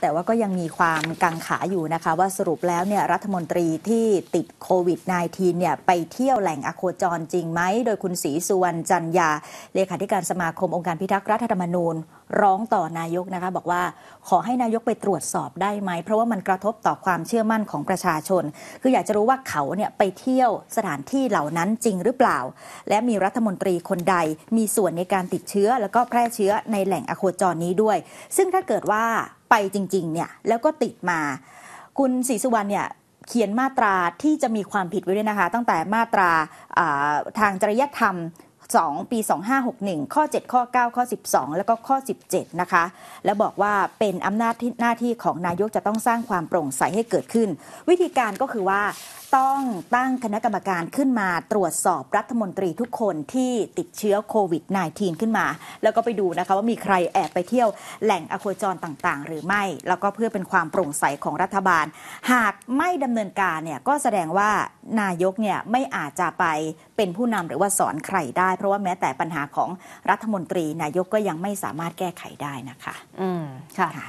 แต่ว่าก็ยังมีความกังขาอยู่นะคะว่าสรุปแล้วเนี่ยรัฐมนตรีที่ติดโควิด -19 เนี่ย ไปเที่ยวแหล่งอโคจรจริงไหมโดยคุณศรีสุวรรณจันยา เลขาธิการสมาคมองค์การพิทักษ์รัฐธรรมนูญร้องต่อนายกนะคะบอกว่าขอให้นายกไปตรวจสอบได้ไหม เพราะว่ามันกระทบต่อความเชื่อมั่นของประชาชน คืออยากจะรู้ว่าเขาเนี่ยไปเที่ยวสถานที่เหล่านั้นจริงหรือเปล่า และมีรัฐมนตรีคนใดมีส่วนในการติดเชื้อ แล้วก็แพร่เชื้อในแหล่งอโคจรนี้ด้วย ซึ่งถ้าเกิดว่าไปจริงๆเนี่ยแล้วก็ติดมา คุณศรีสุวรรณเนี่ยเขียนมาตราที่จะมีความผิดไว้ด้วยนะคะตั้งแต่มาตราาทางจริยธรรม2 ปี 2561 ข้อ 7 ข้อ 9 ข้อ 12 แล้วก็ข้อ 17 นะคะ และบอกว่าเป็นอำนาจที่หน้าที่ของนายก จะต้องสร้างความโปร่งใสให้เกิดขึ้น วิธีการก็คือว่าต้องตั้งคณะกรรมการขึ้นมาตรวจสอบรัฐมนตรีทุกคนที่ติดเชื้อโควิด -19 ขึ้นมา แล้วก็ไปดูนะคะ ว่ามีใครแอบไปเที่ยวแหล่งอโคจรต่างๆ หรือไม่แล้วก็เพื่อเป็นความโปร่งใสของรัฐบาล หากไม่ดำเนินการเนี่ยก็แสดงว่านายกเนี่ยไม่อาจจะไปเป็นผู้นำหรือว่าสอนใครได้ เพราะว่าแม้แต่ปัญหาของรัฐมนตรีนายกก็ยังไม่สามารถแก้ไขได้นะคะ อืมค่ะ